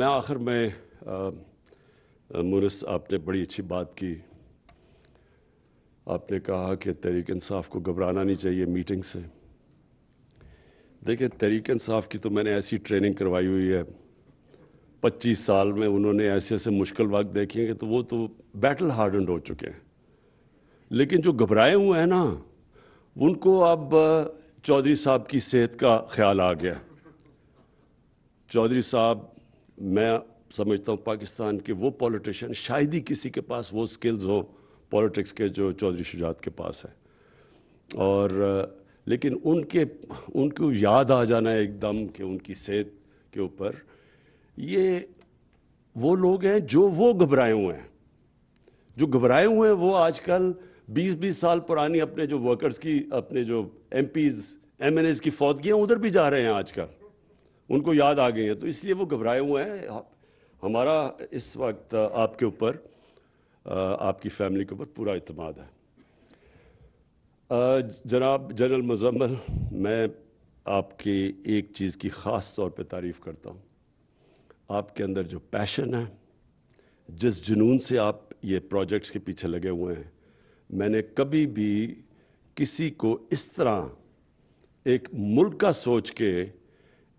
मैं आखिर में मुनस आपने बड़ी अच्छी बात की आपने कहा कि तहरीक इंसाफ को घबराना नहीं चाहिए मीटिंग से देखिए तहरीक इंसाफ की तो मैंने ऐसी ट्रेनिंग करवाई हुई है पच्चीस साल में उन्होंने ऐसे ऐसे मुश्किल वक्त देखे हैं तो वो तो बैटल हार्डन हो चुके हैं लेकिन जो घबराए हुए हैं ना उनको अब चौधरी साहब की सेहत का ख्याल आ गया चौधरी साहब मैं समझता हूँ पाकिस्तान के वो पॉलिटिशियन शायद ही किसी के पास वो स्किल्स हो पॉलिटिक्स के जो चौधरी शुजात के पास है और लेकिन उनके उनको याद आ जाना एकदम कि उनकी सेहत के ऊपर ये वो लोग हैं जो वो घबराए हुए हैं जो घबराए हुए हैं वो आजकल 20-20 साल पुरानी अपने जो वर्कर्स की अपने जो एमपीज़ एमएनएस की फौतगियाँ उधर भी जा रहे हैं आजकल उनको याद आ गई है तो इसलिए वो घबराए हुए हैं हाँ, हमारा इस वक्त आपके ऊपर आपकी फैमिली के ऊपर पूरा अतमाद है जनाब जनरल मुजम्मल मैं आपके एक चीज़ की ख़ास तौर पे तारीफ़ करता हूँ आपके अंदर जो पैशन है जिस जुनून से आप ये प्रोजेक्ट्स के पीछे लगे हुए हैं मैंने कभी भी किसी को इस तरह एक मुल्क का सोच के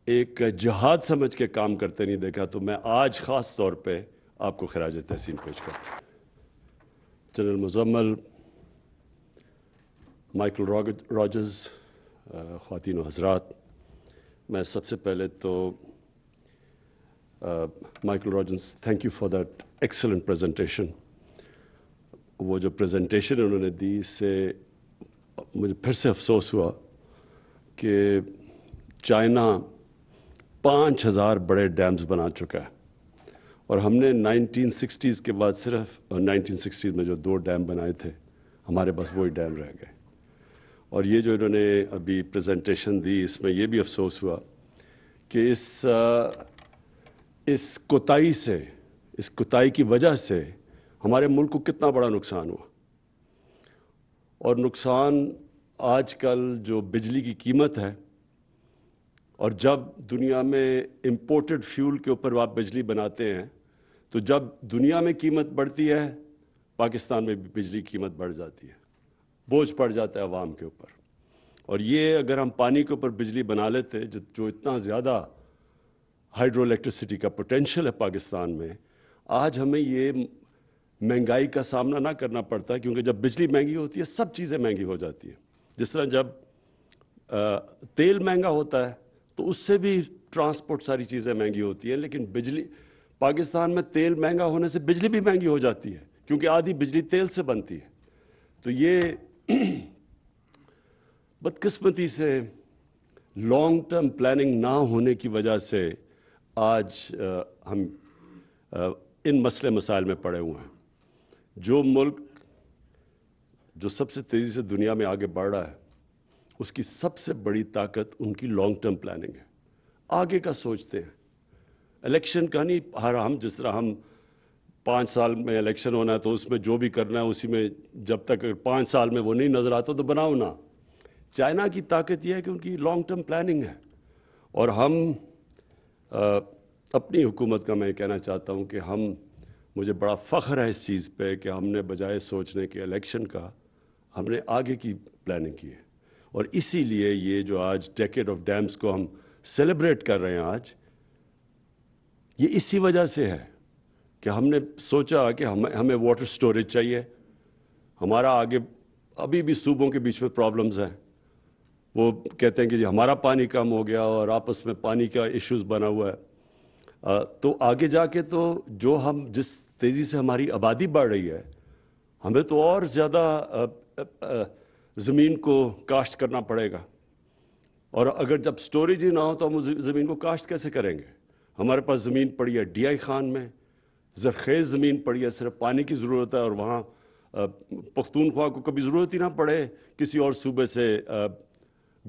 एक जहाद समझ के काम करते नहीं देखा तो मैं आज ख़ास तौर पे आपको खराज तहसीन पेश कर जनरल मुजम्मल माइकल रॉजर्स ख़वान हजरात मैं सबसे पहले तो Michael Rogers thank you for that excellent presentation वो जो प्रेजेंटेशन उन्होंने दी से मुझे फिर से अफसोस हुआ कि चाइना पाँच हज़ार बड़े डैम्स बना चुका है और हमने 1960s के बाद सिर्फ 1960s में जो दो डैम बनाए थे हमारे बस वही डैम रह गए और ये जो इन्होंने अभी प्रेजेंटेशन दी इसमें ये भी अफसोस हुआ कि इस इस कोताही से इस कोताही की वजह से हमारे मुल्क को कितना बड़ा नुकसान हुआ और नुकसान आजकल जो बिजली की कीमत है और जब दुनिया में इम्पोर्टेड फ्यूल के ऊपर आप बिजली बनाते हैं तो जब दुनिया में कीमत बढ़ती है पाकिस्तान में भी बिजली कीमत बढ़ जाती है बोझ पड़ जाता है आवाम के ऊपर और ये अगर हम पानी के ऊपर बिजली बना लेते जो इतना ज़्यादा हाइड्रो इलेक्ट्रिसिटी का पोटेंशियल है पाकिस्तान में आज हमें ये महंगाई का सामना ना करना पड़ता क्योंकि जब बिजली महंगी होती है सब चीज़ें महंगी हो जाती हैं जिस तरह जब आ, तेल महंगा होता है तो उससे भी ट्रांसपोर्ट सारी चीज़ें महंगी होती हैं लेकिन बिजली पाकिस्तान में तेल महंगा होने से बिजली भी महंगी हो जाती है क्योंकि आधी बिजली तेल से बनती है तो ये बदकिस्मती से लॉन्ग टर्म प्लानिंग ना होने की वजह से आज आ, हम आ, इन मसले मसाइल में पड़े हुए हैं जो मुल्क जो सबसे तेज़ी से दुनिया में आगे बढ़ रहा है उसकी सबसे बड़ी ताकत उनकी लॉन्ग टर्म प्लानिंग है आगे का सोचते हैं इलेक्शन का नहीं हर हम जिस तरह हम पाँच साल में इलेक्शन होना है तो उसमें जो भी करना है उसी में जब तक पाँच साल में वो नहीं नज़र आता तो बनाओ ना चाइना की ताकत यह है कि उनकी लॉन्ग टर्म प्लानिंग है और हम आ, अपनी हुकूमत का मैं कहना चाहता हूँ कि हम मुझे बड़ा फ़ख्र है इस चीज़ पे कि हमने बजाय सोचने के इलेक्शन का हमने आगे की प्लानिंग की है और इसीलिए ये जो आज डेकेड ऑफ डैम्स को हम सेलिब्रेट कर रहे हैं आज ये इसी वजह से है कि हमने सोचा कि हम हमें वाटर स्टोरेज चाहिए हमारा आगे अभी भी सूबों के बीच में प्रॉब्लम्स हैं वो कहते हैं कि जी हमारा पानी कम हो गया और आपस में पानी का इश्यूज़ बना हुआ है आ, तो आगे जाके तो जो हम जिस तेज़ी से हमारी आबादी बढ़ रही है हमें तो और ज़्यादा ज़मीन को काश्त करना पड़ेगा और अगर जब स्टोरेज ही ना हो तो हम ज़मीन को काश्त कैसे करेंगे हमारे पास ज़मीन पड़ी है डी आई खान में जरखेज़ ज़मीन पड़ी है सिर्फ पानी की ज़रूरत है और वहाँ पख्तूनख्वा को कभी ज़रूरत ही ना पड़े किसी और सूबे से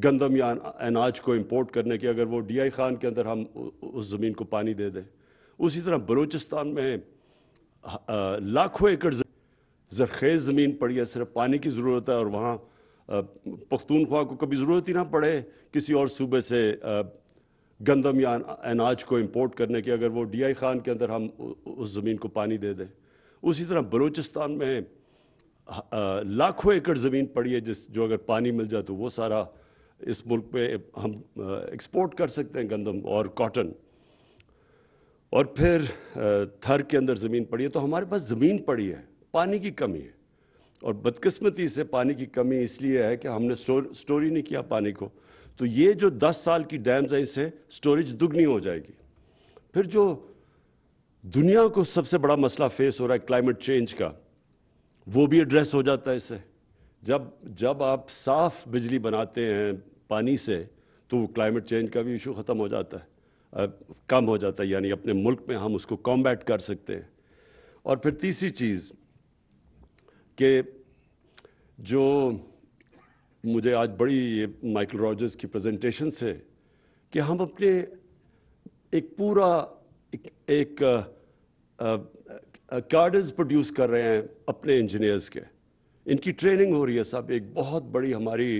गंदम या अनाज को इम्पोर्ट करने की अगर वो डी आई खान के अंदर हम उस ज़मीन को पानी दे दें उसी तरह बलूचिस्तान में लाखों एकड़ जरखेज़ ज़मीन पड़ी है सिर्फ पानी की ज़रूरत है और वहाँ पख्तूनख्वा को कभी ज़रूरत ही ना पड़े किसी और सूबे से गंदम या अनाज को इम्पोर्ट करने की अगर वो आई खान के अंदर हम उस ज़मीन को पानी दे दें उसी तरह बलूचिस्तान में लाखों एकड़ ज़मीन पड़ी है जिस जो अगर पानी मिल जाए तो वो सारा इस मुल्क में हम एक्सपोर्ट कर सकते हैं गंदम और कॉटन और फिर थर के अंदर ज़मीन पड़ी है तो हमारे पास ज़मीन पड़ी है पानी की कमी है और बदकिस्मती से पानी की कमी इसलिए है कि हमने स्टोर स्टोरी नहीं किया पानी को तो ये जो 10 साल की डैम्स हैं इसे स्टोरेज दुगनी हो जाएगी फिर जो दुनिया को सबसे बड़ा मसला फेस हो रहा है क्लाइमेट चेंज का वो भी एड्रेस हो जाता है इसे जब जब आप साफ बिजली बनाते हैं पानी से तो क्लाइमेट चेंज का भी इशू ख़त्म हो जाता है कम हो जाता है यानी अपने मुल्क में हम उसको कॉम्बैट कर सकते हैं और फिर तीसरी चीज़ कि जो मुझे आज बड़ी ये माइकल रॉजर्स की प्रेजेंटेशन से कि हम अपने एक पूरा एक, एक कार्डर्स प्रोड्यूस कर रहे हैं अपने इंजीनियर्स के इनकी ट्रेनिंग हो रही है साहब एक बहुत बड़ी हमारी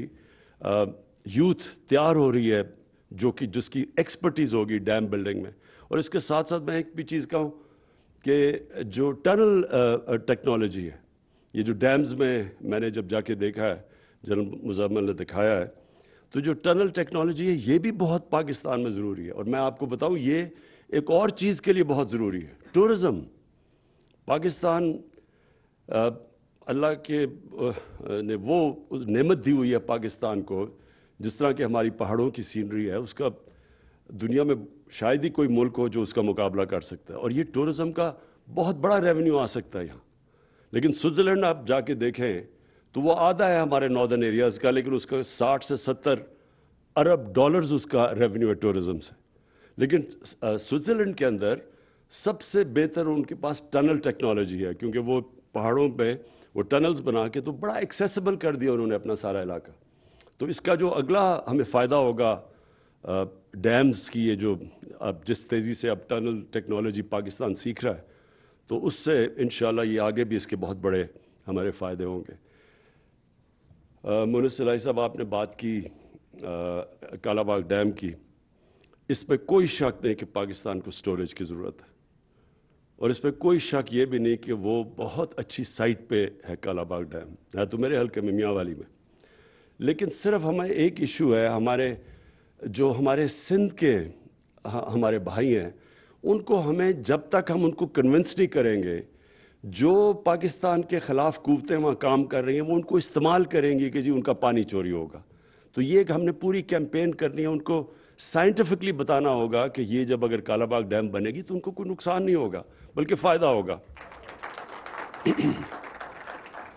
यूथ तैयार हो रही है जो कि जिसकी एक्सपर्टीज़ होगी डैम बिल्डिंग में और इसके साथ साथ मैं एक भी चीज़ कहूँ कि जो टनल टेक्नोलॉजी है ये जो डैम्स में मैंने जब जाके देखा है जनरल मुजम्मल ने दिखाया है तो जो टनल टेक्नोलॉजी है ये भी बहुत पाकिस्तान में ज़रूरी है और मैं आपको बताऊँ ये एक और चीज़ के लिए बहुत ज़रूरी है टूरिज़म पाकिस्तान अल्लाह के ने वो नेमत दी हुई है पाकिस्तान को जिस तरह की हमारी पहाड़ों की सीनरी है उसका दुनिया में शायद ही कोई मुल्क हो जो उसका मुकाबला कर सकता है और ये टूरिज़म का बहुत बड़ा रेवेन्यू आ सकता है यहाँ लेकिन स्विट्ज़रलैंड आप जाके देखें तो वो आधा है हमारे नॉर्दर्न एरियाज़ का लेकिन उसका 60 से 70 अरब डॉलर्स उसका रेवेन्यू है टूरिज़्म से लेकिन स्विट्ज़रलैंड के अंदर सबसे बेहतर उनके पास टनल टेक्नोलॉजी है क्योंकि वो पहाड़ों पे वो टनल्स बना के तो बड़ा एक्सेसिबल कर दिया उन्होंने अपना सारा इलाका तो इसका जो अगला हमें फ़ायदा होगा डैम्स की ये जो अब जिस तेज़ी से अब टनल टेक्नोलॉजी पाकिस्तान सीख रहा है तो उससे इन ये आगे भी इसके बहुत बड़े हमारे फ़ायदे होंगे मुनसलाई साहब आपने बात की कालाबाग डैम की इस पर कोई शक नहीं कि पाकिस्तान को स्टोरेज की ज़रूरत है और इस पर कोई शक ये भी नहीं कि वो बहुत अच्छी साइट पे है कालाबाग डैम है तो मेरे हल्के में मियाँ वाली में लेकिन सिर्फ हमें एक इशू है हमारे जो हमारे सिंध के हमारे भाई हैं उनको हमें जब तक हम उनको कन्विंस नहीं करेंगे जो पाकिस्तान के ख़िलाफ़ कुवतें वहाँ काम कर रही हैं वो उनको इस्तेमाल करेंगी कि जी उनका पानी चोरी होगा तो ये हमने पूरी कैंपेन करनी है उनको साइंटिफिकली बताना होगा कि ये जब अगर कालाबाग डैम बनेगी तो उनको कोई नुकसान नहीं होगा बल्कि फ़ायदा होगा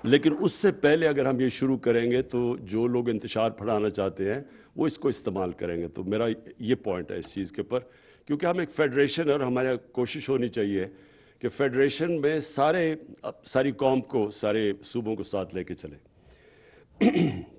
लेकिन उससे पहले अगर हम ये शुरू करेंगे तो जो लोग इंतजार फैलाना चाहते हैं वो इसको इस्तेमाल करेंगे तो मेरा ये पॉइंट है इस चीज़ के ऊपर क्योंकि हम एक फेडरेशन और हमारे कोशिश होनी चाहिए कि फेडरेशन में सारे सारी कौम को सारे सूबों को साथ लेके चले